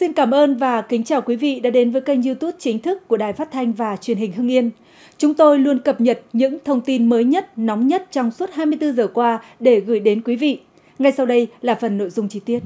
Xin cảm ơn và kính chào quý vị đã đến với kênh YouTube chính thức của Đài Phát thanh và Truyền hình Hưng Yên. Chúng tôi luôn cập nhật những thông tin mới nhất, nóng nhất trong suốt 24 giờ qua để gửi đến quý vị. Ngay sau đây là phần nội dung chi tiết.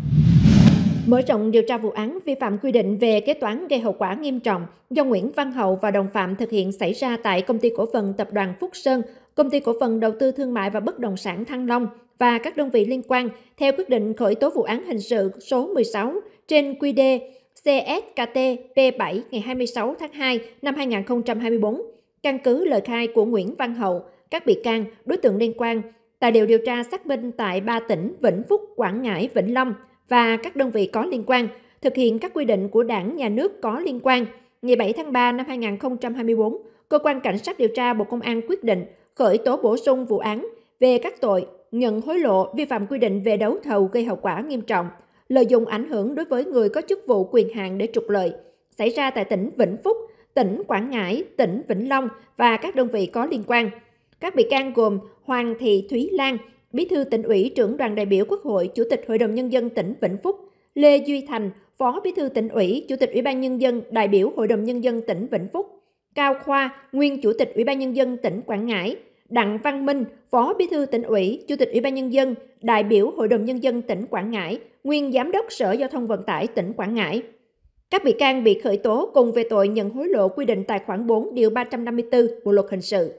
Mở rộng điều tra vụ án vi phạm quy định về kế toán gây hậu quả nghiêm trọng do Nguyễn Văn Hậu và đồng phạm thực hiện xảy ra tại công ty cổ phần tập đoàn Phúc Sơn, công ty cổ phần đầu tư thương mại và bất động sản Thăng Long – và các đơn vị liên quan theo quyết định khởi tố vụ án hình sự số 16 trên quy đề CSKT P7 ngày 26 tháng 2 năm 2024, căn cứ lời khai của Nguyễn Văn Hậu, các bị can, đối tượng liên quan, tài liệu điều tra xác minh tại ba tỉnh Vĩnh Phúc, Quảng Ngãi, Vĩnh Long và các đơn vị có liên quan, thực hiện các quy định của đảng, nhà nước có liên quan. Ngày 7 tháng 3 năm 2024, Cơ quan Cảnh sát điều tra Bộ Công an quyết định khởi tố bổ sung vụ án về các tội nhận hối lộ, vi phạm quy định về đấu thầu gây hậu quả nghiêm trọng, lợi dụng ảnh hưởng đối với người có chức vụ quyền hạn để trục lợi, xảy ra tại tỉnh Vĩnh Phúc, tỉnh Quảng Ngãi, tỉnh Vĩnh Long và các đơn vị có liên quan. Các bị can gồm Hoàng Thị Thúy Lan, Bí thư tỉnh ủy, trưởng đoàn đại biểu Quốc hội, Chủ tịch Hội đồng Nhân dân tỉnh Vĩnh Phúc, Lê Duy Thành, Phó Bí thư tỉnh ủy, Chủ tịch Ủy ban Nhân dân, đại biểu Hội đồng Nhân dân tỉnh Vĩnh Phúc, Cao Khoa, Nguyên Chủ tịch Ủy ban Nhân dân tỉnh Quảng Ngãi, Đặng Văn Minh, Phó Bí thư tỉnh ủy, Chủ tịch Ủy ban Nhân dân, đại biểu Hội đồng Nhân dân tỉnh Quảng Ngãi, nguyên Giám đốc Sở Giao thông Vận tải tỉnh Quảng Ngãi. Các bị can bị khởi tố cùng về tội nhận hối lộ quy định tại khoản 4 điều 354 Bộ luật hình sự.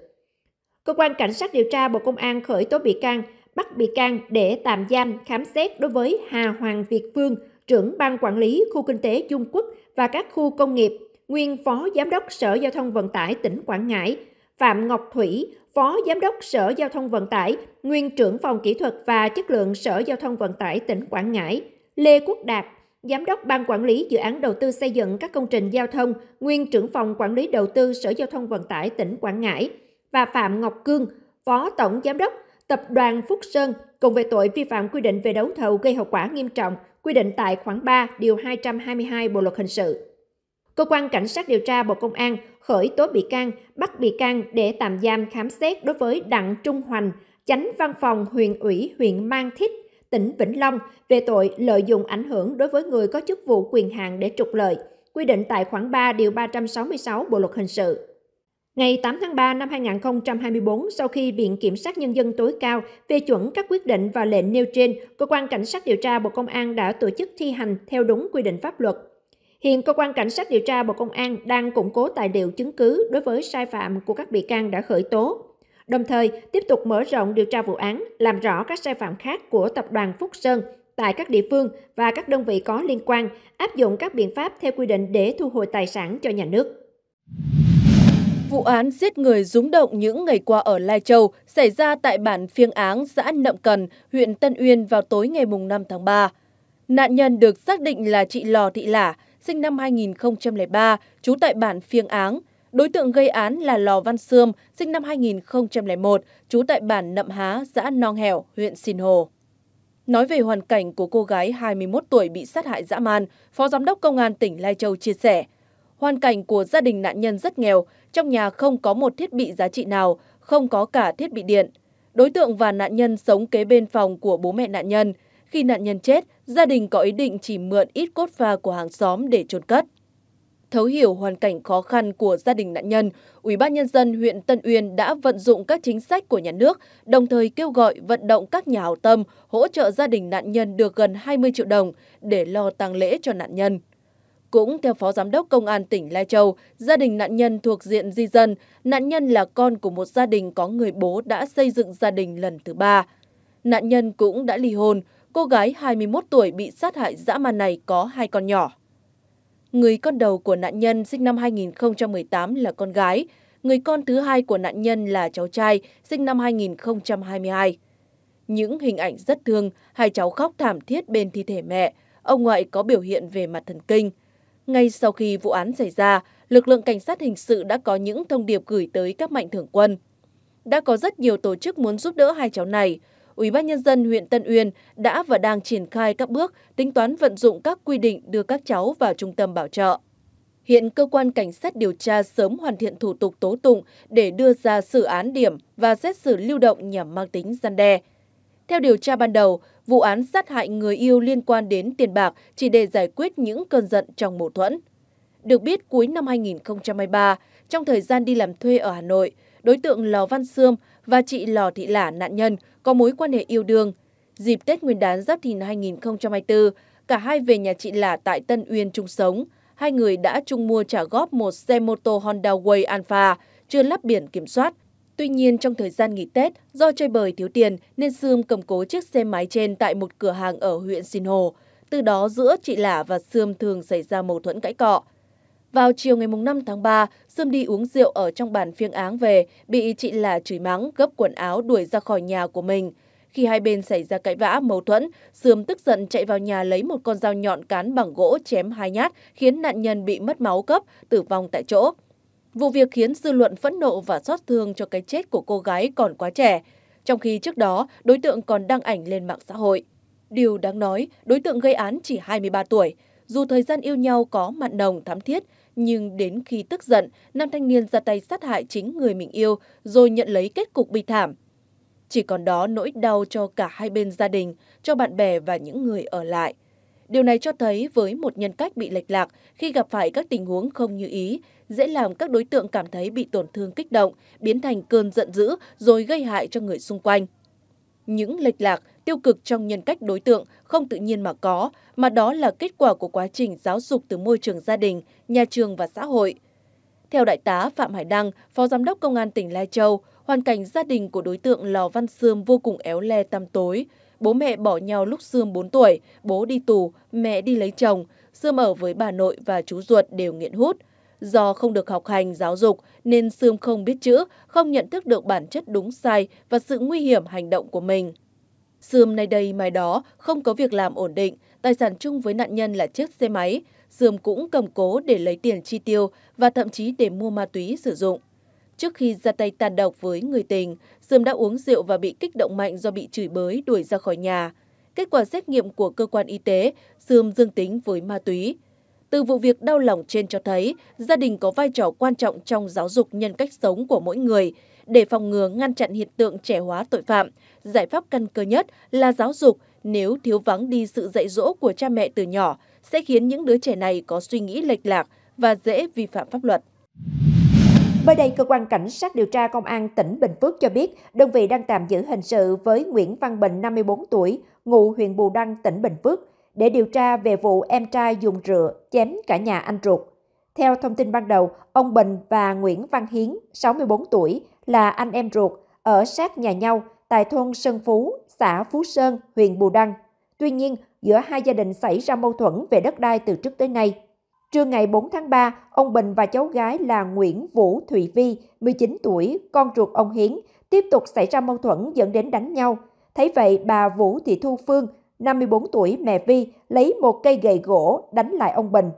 Cơ quan cảnh sát điều tra Bộ Công an khởi tố bị can, bắt bị can để tạm giam khám xét đối với Hà Hoàng Việt Phương, trưởng ban quản lý khu kinh tế Dung Quốc và các khu công nghiệp, nguyên phó giám đốc Sở Giao thông Vận tải tỉnh Quảng Ngãi, Phạm Ngọc Thủy, Phó Giám đốc Sở Giao thông Vận tải, nguyên trưởng phòng kỹ thuật và chất lượng Sở Giao thông Vận tải tỉnh Quảng Ngãi, Lê Quốc Đạt, Giám đốc Ban Quản lý Dự án Đầu tư xây dựng các công trình giao thông, nguyên trưởng phòng Quản lý Đầu tư Sở Giao thông Vận tải tỉnh Quảng Ngãi và Phạm Ngọc Cương, Phó Tổng Giám đốc Tập đoàn Phúc Sơn cùng về tội vi phạm quy định về đấu thầu gây hậu quả nghiêm trọng quy định tại khoản 3 điều 222 Bộ luật hình sự. Cơ quan Cảnh sát điều tra Bộ Công an khởi tố bị can, bắt bị can để tạm giam khám xét đối với Đặng Trung Hoành, chánh văn phòng huyện ủy huyện Mang Thít, tỉnh Vĩnh Long về tội lợi dụng ảnh hưởng đối với người có chức vụ quyền hạn để trục lợi, quy định tại khoản 3 điều 366 Bộ luật hình sự. Ngày 8 tháng 3 năm 2024, sau khi Viện Kiểm sát Nhân dân tối cao phê chuẩn các quyết định và lệnh nêu trên, Cơ quan Cảnh sát điều tra Bộ Công an đã tổ chức thi hành theo đúng quy định pháp luật. Hiện cơ quan cảnh sát điều tra Bộ Công an đang củng cố tài liệu chứng cứ đối với sai phạm của các bị can đã khởi tố, đồng thời tiếp tục mở rộng điều tra vụ án, làm rõ các sai phạm khác của tập đoàn Phúc Sơn tại các địa phương và các đơn vị có liên quan, áp dụng các biện pháp theo quy định để thu hồi tài sản cho nhà nước. Vụ án giết người rúng động những ngày qua ở Lai Châu xảy ra tại bản Phiêng Áng, xã Nậm Cần, huyện Tân Uyên vào tối ngày 5 tháng 3. Nạn nhân được xác định là chị Lò Thị Lả, sinh năm 2003, trú tại bản Phiêng Áng. Đối tượng gây án là Lò Văn Sươm, sinh năm 2001, trú tại bản Nậm Há, xã Nong Hẻo, huyện Sinh Hồ. Nói về hoàn cảnh của cô gái 21 tuổi bị sát hại dã man, Phó Giám đốc Công an tỉnh Lai Châu chia sẻ, hoàn cảnh của gia đình nạn nhân rất nghèo, trong nhà không có một thiết bị giá trị nào, không có cả thiết bị điện. Đối tượng và nạn nhân sống kế bên phòng của bố mẹ nạn nhân. Khi nạn nhân chết, gia đình có ý định chỉ mượn ít cốt pha của hàng xóm để chôn cất. Thấu hiểu hoàn cảnh khó khăn của gia đình nạn nhân, Ủy ban nhân dân huyện Tân Uyên đã vận dụng các chính sách của nhà nước, đồng thời kêu gọi vận động các nhà hảo tâm hỗ trợ gia đình nạn nhân được gần 20 triệu đồng để lo tang lễ cho nạn nhân. Cũng theo Phó Giám đốc Công an tỉnh Lai Châu, gia đình nạn nhân thuộc diện di dân, nạn nhân là con của một gia đình có người bố đã xây dựng gia đình lần thứ ba. Nạn nhân cũng đã ly hôn, cô gái 21 tuổi bị sát hại dã man này có hai con nhỏ. Người con đầu của nạn nhân sinh năm 2018 là con gái, người con thứ hai của nạn nhân là cháu trai sinh năm 2022. Những hình ảnh rất thương, hai cháu khóc thảm thiết bên thi thể mẹ, ông ngoại có biểu hiện về mặt thần kinh. Ngay sau khi vụ án xảy ra, lực lượng cảnh sát hình sự đã có những thông điệp gửi tới các mạnh thường quân. Đã có rất nhiều tổ chức muốn giúp đỡ hai cháu này, Ủy ban nhân dân huyện Tân Uyên đã và đang triển khai các bước tính toán vận dụng các quy định đưa các cháu vào trung tâm bảo trợ. Hiện cơ quan cảnh sát điều tra sớm hoàn thiện thủ tục tố tụng để đưa ra xử án điểm và xét xử lưu động nhằm mang tính gian đe. Theo điều tra ban đầu, vụ án sát hại người yêu liên quan đến tiền bạc chỉ để giải quyết những cơn giận trong mâu thuẫn. Được biết cuối năm 2023, trong thời gian đi làm thuê ở Hà Nội, đối tượng Lò Văn Sươm và chị Lò Thị Lả nạn nhân có mối quan hệ yêu đương. Dịp Tết Nguyên đán Giáp Thìn 2024, cả hai về nhà chị Lả tại Tân Uyên chung sống. Hai người đã chung mua trả góp một xe mô tô Honda Way Alpha chưa lắp biển kiểm soát. Tuy nhiên trong thời gian nghỉ Tết, do chơi bời thiếu tiền nên sương cầm cố chiếc xe máy trên tại một cửa hàng ở huyện Sinh Hồ. Từ đó giữa chị Lả và sương thường xảy ra mâu thuẫn cãi cọ. Vào chiều ngày 5 tháng 3, Sươm đi uống rượu ở trong bàn phiêng áng về, bị chị là chửi mắng, gấp quần áo đuổi ra khỏi nhà của mình. Khi hai bên xảy ra cãi vã, mâu thuẫn, Sươm tức giận chạy vào nhà lấy một con dao nhọn cán bằng gỗ chém hai nhát, khiến nạn nhân bị mất máu cấp, tử vong tại chỗ. Vụ việc khiến dư luận phẫn nộ và xót thương cho cái chết của cô gái còn quá trẻ, trong khi trước đó đối tượng còn đăng ảnh lên mạng xã hội. Điều đáng nói, đối tượng gây án chỉ 23 tuổi, dù thời gian yêu nhau có mặn nồng thắm thiết, nhưng đến khi tức giận, nam thanh niên ra tay sát hại chính người mình yêu rồi nhận lấy kết cục bi thảm. Chỉ còn đó nỗi đau cho cả hai bên gia đình, cho bạn bè và những người ở lại. Điều này cho thấy với một nhân cách bị lệch lạc khi gặp phải các tình huống không như ý, dễ làm các đối tượng cảm thấy bị tổn thương kích động, biến thành cơn giận dữ rồi gây hại cho người xung quanh. Những lệch lạc tiêu cực trong nhân cách đối tượng không tự nhiên mà có, mà đó là kết quả của quá trình giáo dục từ môi trường gia đình, nhà trường và xã hội. Theo Đại tá Phạm Hải Đăng, Phó Giám đốc Công an tỉnh Lai Châu, hoàn cảnh gia đình của đối tượng Lò Văn Sươm vô cùng éo le tăm tối. Bố mẹ bỏ nhau lúc Sươm 4 tuổi, bố đi tù, mẹ đi lấy chồng, Sươm ở với bà nội và chú ruột đều nghiện hút. Do không được học hành, giáo dục nên Sươm không biết chữ, không nhận thức được bản chất đúng sai và sự nguy hiểm hành động của mình. Sươm nay đây mai đó, không có việc làm ổn định, tài sản chung với nạn nhân là chiếc xe máy. Sươm cũng cầm cố để lấy tiền chi tiêu và thậm chí để mua ma túy sử dụng. Trước khi ra tay tàn độc với người tình, Sươm đã uống rượu và bị kích động mạnh do bị chửi bới đuổi ra khỏi nhà. Kết quả xét nghiệm của cơ quan y tế, Sươm dương tính với ma túy. Từ vụ việc đau lòng trên cho thấy, gia đình có vai trò quan trọng trong giáo dục nhân cách sống của mỗi người – để phòng ngừa ngăn chặn hiện tượng trẻ hóa tội phạm, giải pháp căn cơ nhất là giáo dục, nếu thiếu vắng đi sự dạy dỗ của cha mẹ từ nhỏ sẽ khiến những đứa trẻ này có suy nghĩ lệch lạc và dễ vi phạm pháp luật. Mới đây, cơ quan cảnh sát điều tra công an tỉnh Bình Phước cho biết, đơn vị đang tạm giữ hình sự với Nguyễn Văn Bình 54 tuổi, ngụ huyện Bù Đăng, tỉnh Bình Phước để điều tra về vụ em trai dùng rượu chém cả nhà anh ruột. Theo thông tin ban đầu, ông Bình và Nguyễn Văn Hiến, 64 tuổi, là anh em ruột, ở sát nhà nhau tại thôn Sơn Phú, xã Phú Sơn, huyện Bù Đăng. Tuy nhiên, giữa hai gia đình xảy ra mâu thuẫn về đất đai từ trước tới nay. Trưa ngày 4 tháng 3, ông Bình và cháu gái là Nguyễn Vũ Thụy Vi, 19 tuổi, con ruột ông Hiến, tiếp tục xảy ra mâu thuẫn dẫn đến đánh nhau. Thấy vậy, bà Vũ Thị Thu Phương, 54 tuổi, mẹ Vi, lấy một cây gậy gỗ đánh lại ông Bình,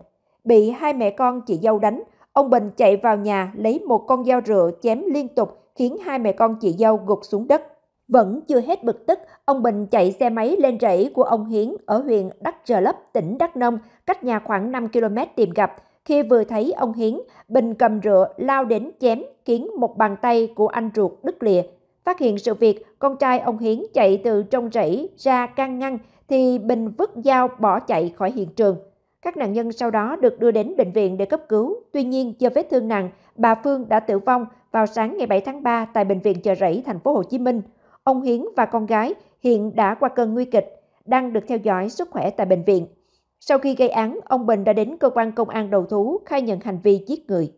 Bị hai mẹ con chị dâu đánh, ông Bình chạy vào nhà lấy một con dao rựa chém liên tục khiến hai mẹ con chị dâu gục xuống đất. Vẫn chưa hết bực tức, ông Bình chạy xe máy lên rẫy của ông Hiến ở huyện Đắk Rờ Lấp, tỉnh Đắk Nông, cách nhà khoảng 5 km tìm gặp. Khi vừa thấy ông Hiến, Bình cầm rựa lao đến chém khiến một bàn tay của anh ruột đứt lìa. Phát hiện sự việc, con trai ông Hiến chạy từ trong rẫy ra can ngăn thì Bình vứt dao bỏ chạy khỏi hiện trường. Các nạn nhân sau đó được đưa đến bệnh viện để cấp cứu. Tuy nhiên, do vết thương nặng, bà Phương đã tử vong vào sáng ngày 7 tháng 3 tại bệnh viện Chợ Rẫy, thành phố Hồ Chí Minh. Ông Hiến và con gái hiện đã qua cơn nguy kịch, đang được theo dõi sức khỏe tại bệnh viện. Sau khi gây án, ông Bình đã đến cơ quan công an đầu thú khai nhận hành vi giết người.